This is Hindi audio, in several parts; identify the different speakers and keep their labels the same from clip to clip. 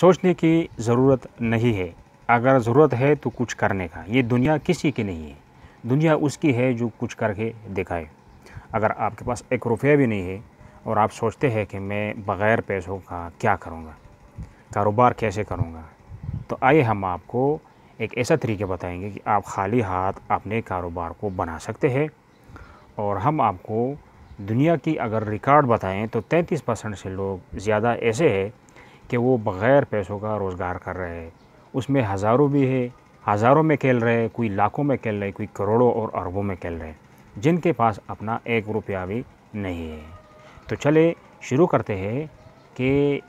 Speaker 1: सोचने की ज़रूरत नहीं है अगर ज़रूरत है तो कुछ करने का ये दुनिया किसी की नहीं है दुनिया उसकी है जो कुछ करके दिखाए अगर आपके पास एक रुपया भी नहीं है और आप सोचते हैं कि मैं बग़ैर पैसों का क्या करूँगा कारोबार कैसे करूँगा तो आइए हम आपको एक ऐसा तरीके बताएंगे कि आप खाली हाथ अपने कारोबार को बना सकते हैं और हम आपको दुनिया की अगर रिकॉर्ड बताएं तो 33 परसेंट से लोग ज़्यादा ऐसे हैं कि वो बग़ैर पैसों का रोज़गार कर रहे हैं उसमें हज़ारों भी है हज़ारों में खेल रहे कोई लाखों में खेल रहे कोई करोड़ों और अरबों में खेल रहे हैं जिनके पास अपना एक रुपया भी नहीं है तो चले शुरू करते हैं कि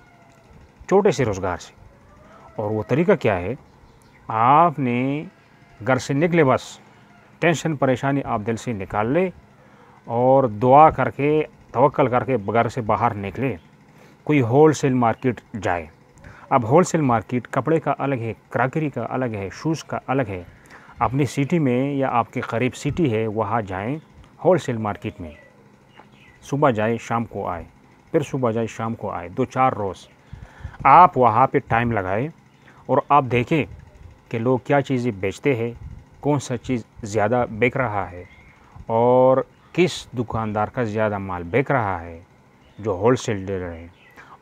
Speaker 1: छोटे से रोज़गार से और वो तरीका क्या है आपने घर से निकले बस टेंशन परेशानी आप दिल से निकाल ले और दुआ करके तवक्ल करके घर से बाहर निकले कोई होलसेल मार्केट जाए अब होलसेल मार्केट कपड़े का अलग है क्राकरी का अलग है शूज़ का अलग है अपनी सिटी में या आपके करीब सिटी है वहाँ जाएं होलसेल मार्केट में सुबह जाए शाम को आए फिर सुबह जाए शाम को आए दो चार रोज़ आप वहाँ पे टाइम लगाए और आप देखें कि लोग क्या चीज़ें बेचते हैं कौन सा चीज़ ज़्यादा बेच रहा है और किस दुकानदार का ज़्यादा माल बिक रहा है जो होल सेल डीलर है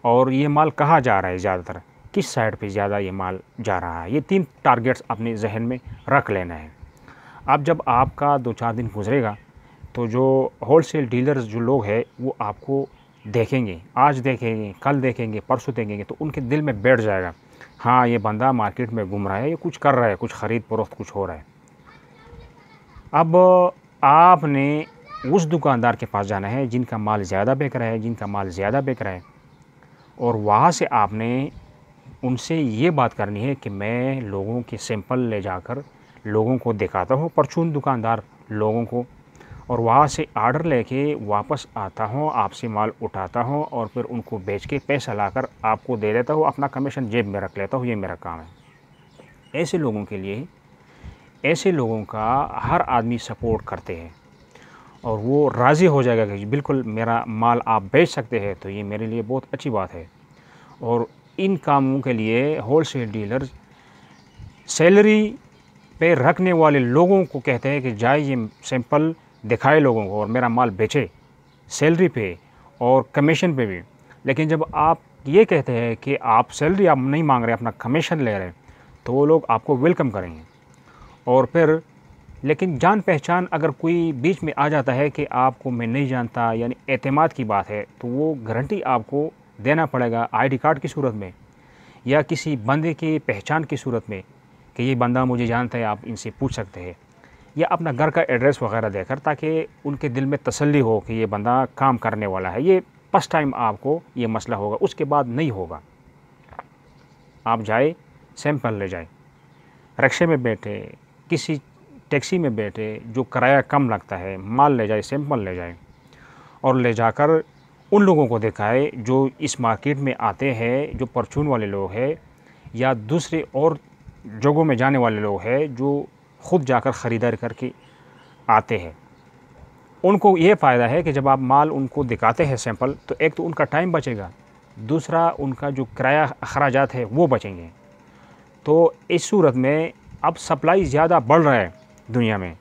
Speaker 1: और ये माल कहाँ जा रहा है ज़्यादातर किस साइड पे ज़्यादा ये माल जा रहा है ये तीन टारगेट्स अपने जहन में रख लेना है अब जब आपका दो चार दिन गुजरेगा तो जो होलसेल डीलर्स जो लोग हैं वो आपको देखेंगे आज देखेंगे कल देखेंगे परसों देखेंगे तो उनके दिल में बैठ जाएगा हाँ ये बंदा मार्केट में घूम रहा है ये कुछ कर रहा है कुछ ख़रीद फरोख्त कुछ हो रहा है अब आपने उस दुकानदार के पास जाना है जिनका माल ज़्यादा बिक रहा है जिनका माल ज़्यादा बिक रहा है और वहाँ से आपने उनसे ये बात करनी है कि मैं लोगों के सैंपल ले जाकर लोगों को दिखाता हूँ परचून दुकानदार लोगों को और वहाँ से आर्डर लेके वापस आता हूँ आपसे माल उठाता हूँ और फिर उनको बेच के पैसा लाकर आपको दे देता हूँ अपना कमीशन जेब में रख लेता हूँ ये मेरा काम है ऐसे लोगों के लिए ऐसे लोगों का हर आदमी सपोर्ट करते हैं और वो राज़ी हो जाएगा कि बिल्कुल मेरा माल आप बेच सकते हैं तो ये मेरे लिए बहुत अच्छी बात है और इन कामों के लिए होल सेल डीलर सैलरी पे रखने वाले लोगों को कहते हैं कि जाए ये सैंपल दिखाए लोगों को और मेरा माल बेचे सैलरी पे और कमीशन पे भी लेकिन जब आप ये कहते हैं कि आप सैलरी आप नहीं मांग रहे अपना कमीशन ले रहे तो वो लोग आपको वेलकम करेंगे और फिर लेकिन जान पहचान अगर कोई बीच में आ जाता है कि आपको मैं नहीं जानता यानी अतमाद की बात है तो वो गारंटी आपको देना पड़ेगा आईडी कार्ड की सूरत में या किसी बंदे की पहचान की सूरत में कि ये बंदा मुझे जानता है आप इनसे पूछ सकते हैं या अपना घर का एड्रेस वगैरह देकर ताकि उनके दिल में तसल्ली हो कि ये बंदा काम करने वाला है ये फर्स्ट टाइम आपको ये मसला होगा उसके बाद नहीं होगा आप जाए सैंपल ले जाए रक्शे में बैठे किसी टैक्सी में बैठे जो किराया कम लगता है माल ले जाए सैम्पल ले जाए और ले जाकर उन लोगों को दिखाए जो इस मार्केट में आते हैं जो परचून वाले लोग हैं या दूसरे और जगहों में जाने वाले लोग हैं जो ख़ुद जाकर ख़रीदारी करके आते हैं उनको ये फ़ायदा है कि जब आप माल उनको दिखाते हैं सैंपल तो एक तो उनका टाइम बचेगा दूसरा उनका जो किराया अखराज है वो बचेंगे तो इस सूरत में अब सप्लाई ज़्यादा बढ़ रहा है दुनिया में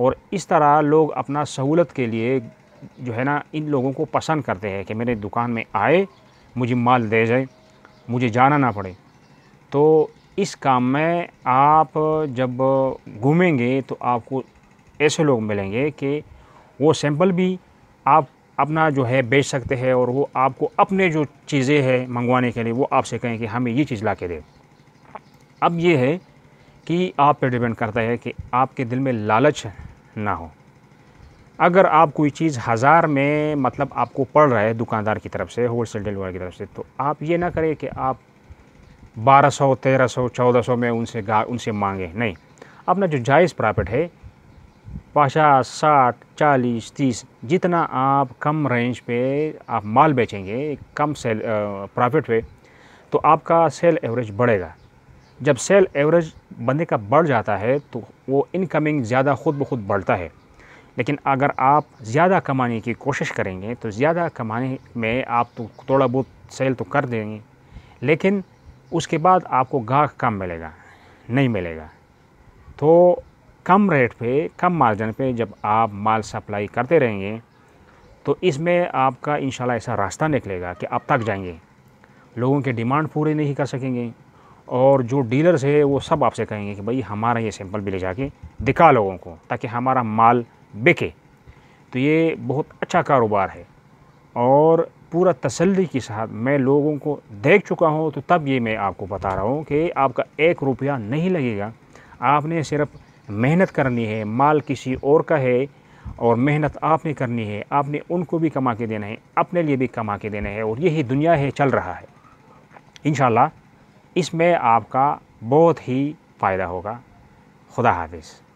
Speaker 1: और इस तरह लोग अपना सहूलत के लिए जो है ना इन लोगों को पसंद करते हैं कि मेरे दुकान में आए मुझे माल दे जाए मुझे जाना ना पड़े तो इस काम में आप जब घूमेंगे तो आपको ऐसे लोग मिलेंगे कि वो सैंपल भी आप अपना जो है बेच सकते हैं और वो आपको अपने जो चीज़ें हैं मंगवाने के लिए वो आपसे कहें कि हमें ये चीज़ ला के दे अब ये है कि आप पर डिपेंड करता है कि आपके दिल में लालच ना हो अगर आप कोई चीज़ हज़ार में मतलब आपको पड़ रहा है दुकानदार की तरफ से होल सेल डिलीवर की तरफ से तो आप ये ना करें कि आप बारह सौ तेरह सौ चौदह सौ में उनसे गा उनसे मांगे नहीं अपना जो जायज़ प्रॉफिट है पचास साठ चालीस तीस जितना आप कम रेंज पे आप माल बेचेंगे कम सेल प्रॉफिट पे तो आपका सेल एवरेज बढ़ेगा जब सेल एवरेज बंदे का बढ़ जाता है तो वो इनकमिंग ज़्यादा ख़ुद ब खुद बढ़ता है लेकिन अगर आप ज़्यादा कमाने की कोशिश करेंगे तो ज़्यादा कमाने में आप तो थोड़ा बहुत सेल तो कर देंगे लेकिन उसके बाद आपको गाह कम मिलेगा नहीं मिलेगा तो कम रेट पे कम मार्जिन पे जब आप माल सप्लाई करते रहेंगे तो इसमें आपका इन ऐसा रास्ता निकलेगा कि आप तक जाएंगे लोगों के डिमांड पूरे नहीं कर सकेंगे और जो डीलर्स है वो सब आपसे कहेंगे कि भाई हमारा ये सैंपल भी ले जाके दिखा लोगों को ताकि हमारा माल बिके तो ये बहुत अच्छा कारोबार है और पूरा तसल्ली के साथ मैं लोगों को देख चुका हूँ तो तब ये मैं आपको बता रहा हूँ कि आपका एक रुपया नहीं लगेगा आपने सिर्फ मेहनत करनी है माल किसी और का है और मेहनत आपने करनी है आपने उनको भी कमा के देना है अपने लिए भी कमा के देना है और यही दुनिया है चल रहा है इन इसमें आपका बहुत ही फ़ायदा होगा खुदा हाफिज़